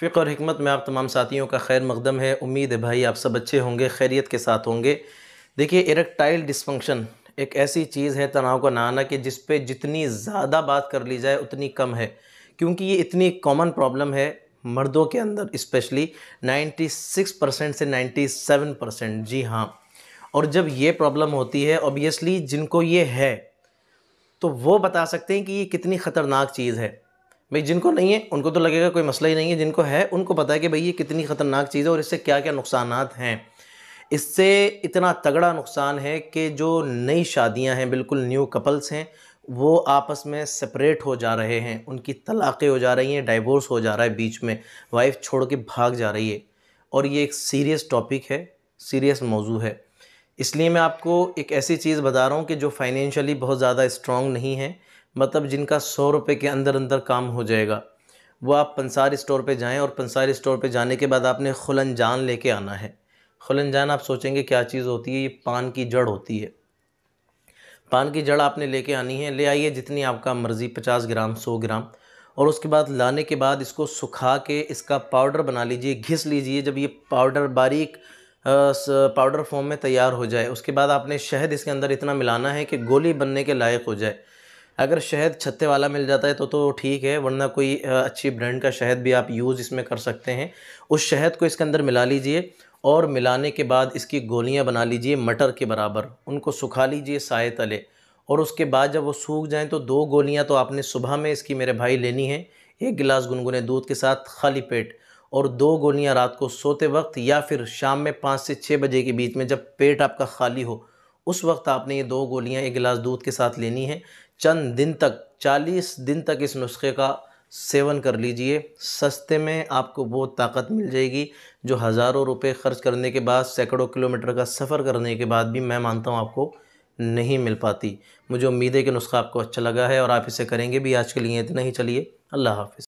फ़िक्र और हमत में आप तमाम साथियों का खैर मकदम है उम्मीद है भाई आप सब अच्छे होंगे खैरियत के साथ होंगे देखिए इरेक्टाइल डिसफंक्शन एक ऐसी चीज़ है तनाव का नहाना कि जिस पर जितनी ज़्यादा बात कर ली जाए उतनी कम है क्योंकि ये इतनी कॉमन प्रॉब्लम है मर्दों के अंदर नाइन्टी सिक्स परसेंट से सेवन परसेंट जी हाँ और जब ये प्रॉब्लम होती है ऑब्वियसली जिनको ये है तो वो बता सकते हैं कि ये कितनी ख़तरनाक चीज़ है भाई जिनको नहीं है उनको तो लगेगा कोई मसला ही नहीं है जिनको है उनको पता है कि भाई ये कितनी ख़तरनाक चीज़ है और इससे क्या क्या नुकसान हैं इससे इतना तगड़ा नुकसान है कि जो नई शादियां हैं बिल्कुल न्यू कपल्स हैं वो आपस में सेपरेट हो जा रहे हैं उनकी तलाक़ें हो जा रही हैं डाइवोर्स हो जा रहा है बीच में वाइफ छोड़ के भाग जा रही है और ये एक सीरियस टॉपिक है सीरियस मौजू है इसलिए मैं आपको एक ऐसी चीज़ बता रहा हूँ कि जो फाइनेंशली बहुत ज़्यादा स्ट्रॉन्ग नहीं है मतलब जिनका सौ रुपये के अंदर अंदर काम हो जाएगा वो आप पंसार स्टोर पे जाएं और पंसार स्टोर पे जाने के बाद आपने ले लेके आना है जान आप सोचेंगे क्या चीज़ होती है ये पान की जड़ होती है पान की जड़ आपने लेके आनी है ले आइए जितनी आपका मर्ज़ी पचास ग्राम सौ ग्राम और उसके बाद लाने के बाद इसको सुखा के इसका पाउडर बना लीजिए घिस लीजिए जब ये पाउडर बारीक पाउडर फॉर्म में तैयार हो जाए उसके बाद आपने शहद इसके अंदर इतना मिलाना है कि गोली बनने के लायक हो जाए अगर शहद छत्ते वाला मिल जाता है तो तो ठीक है वरना कोई अच्छी ब्रांड का शहद भी आप यूज़ इसमें कर सकते हैं उस शहद को इसके अंदर मिला लीजिए और मिलाने के बाद इसकी गोलियां बना लीजिए मटर के बराबर उनको सुखा लीजिए साए तले और उसके बाद जब वो सूख जाएं तो दो गोलियां तो आपने सुबह में इसकी मेरे भाई लेनी है एक गिलास गुनगुने दूध के साथ खाली पेट और दो गोलियां रात को सोते वक्त या फिर शाम में पाँच से छः बजे के बीच में जब पेट आपका खाली हो उस वक्त आपने ये दो गोलियाँ एक गिलास दूध के साथ लेनी है चंद दिन तक चालीस दिन तक इस नुस्खे का सेवन कर लीजिए सस्ते में आपको वो ताकत मिल जाएगी जो हज़ारों रुपए खर्च करने के बाद सैकड़ों किलोमीटर का सफ़र करने के बाद भी मैं मानता हूँ आपको नहीं मिल पाती मुझे उम्मीद है कि नुस्खा आपको अच्छा लगा है और आप इसे करेंगे भी आज के लिए इतना ही चलिए अल्लाह हाफिज़